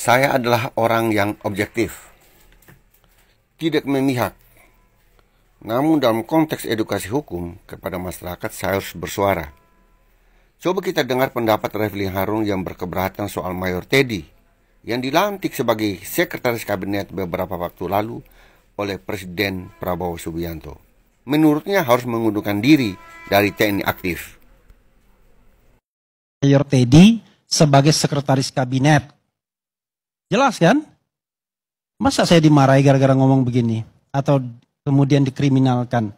Saya adalah orang yang objektif, tidak memihak. Namun dalam konteks edukasi hukum kepada masyarakat saya harus bersuara. Coba kita dengar pendapat Refli Harun yang berkeberatan soal Mayor Teddy yang dilantik sebagai sekretaris kabinet beberapa waktu lalu oleh Presiden Prabowo Subianto. Menurutnya harus mengundurkan diri dari TNI aktif. Mayor Teddy sebagai sekretaris kabinet Jelas kan? Masa saya dimarahi gara-gara ngomong begini? Atau kemudian dikriminalkan?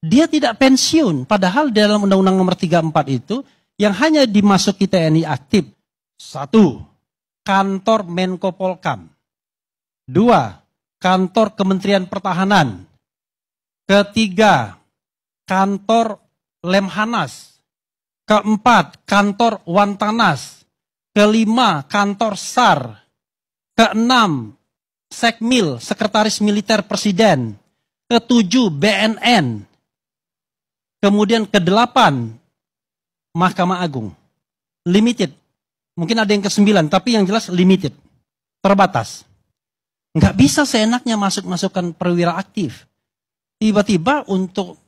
Dia tidak pensiun. Padahal dalam Undang-Undang nomor 34 itu, yang hanya dimasuki TNI aktif. Satu, kantor Menko Polkam. Dua, kantor Kementerian Pertahanan. Ketiga, kantor Lemhanas. Keempat, kantor Wantanas kelima kantor SAR, keenam Sekmil, Sekretaris Militer Presiden, ketujuh BNN, kemudian kedelapan Mahkamah Agung. Limited. Mungkin ada yang kesembilan, tapi yang jelas limited. Terbatas. Nggak bisa seenaknya masuk-masukkan perwira aktif. Tiba-tiba untuk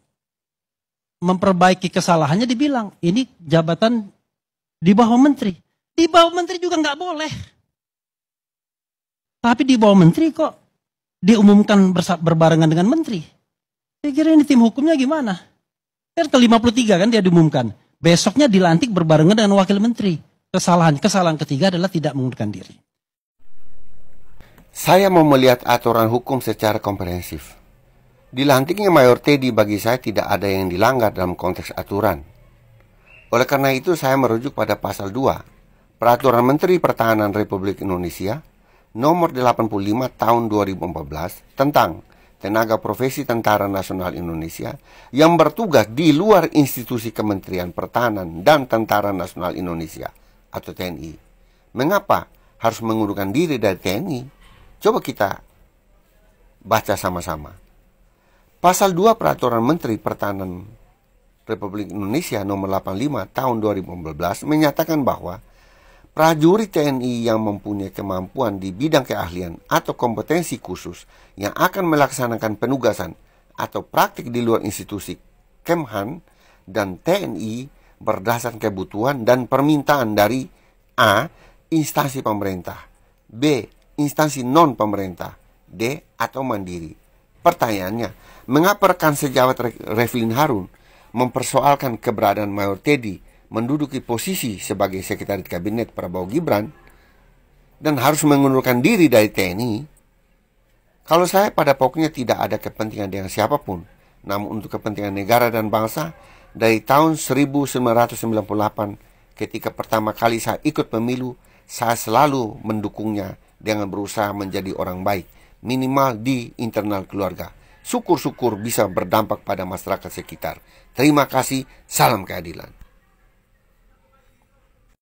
memperbaiki kesalahannya dibilang, ini jabatan di bawah menteri. Di bawah menteri juga nggak boleh. Tapi di bawah menteri kok diumumkan berbarengan dengan menteri. Saya kira ini tim hukumnya gimana? Kan ke-53 kan dia diumumkan. Besoknya dilantik berbarengan dengan wakil menteri. Kesalahan kesalahan ketiga adalah tidak mengundurkan diri. Saya mau melihat aturan hukum secara komprehensif. Dilantiknya Mayor Teddy bagi saya tidak ada yang dilanggar dalam konteks aturan. Oleh karena itu saya merujuk pada pasal 2 Peraturan Menteri Pertahanan Republik Indonesia Nomor 85 Tahun 2014 tentang tenaga profesi Tentara Nasional Indonesia yang bertugas di luar institusi Kementerian Pertahanan dan Tentara Nasional Indonesia atau TNI. Mengapa harus mengundurkan diri dari TNI? Coba kita baca sama-sama. Pasal 2 Peraturan Menteri Pertahanan Republik Indonesia nomor 85 tahun 2014 menyatakan bahwa prajurit TNI yang mempunyai kemampuan di bidang keahlian atau kompetensi khusus yang akan melaksanakan penugasan atau praktik di luar institusi Kemhan dan TNI berdasarkan kebutuhan dan permintaan dari A. instansi pemerintah B. instansi non-pemerintah D. atau mandiri Pertanyaannya, mengapa rekan sejawat Revlin Harun mempersoalkan keberadaan Mayor Teddy menduduki posisi sebagai sekretaris kabinet Prabowo Gibran dan harus mengundurkan diri dari TNI, kalau saya pada pokoknya tidak ada kepentingan dengan siapapun, namun untuk kepentingan negara dan bangsa dari tahun 1998 ketika pertama kali saya ikut pemilu, saya selalu mendukungnya dengan berusaha menjadi orang baik, minimal di internal keluarga. Syukur-syukur bisa berdampak pada masyarakat sekitar. Terima kasih, salam keadilan.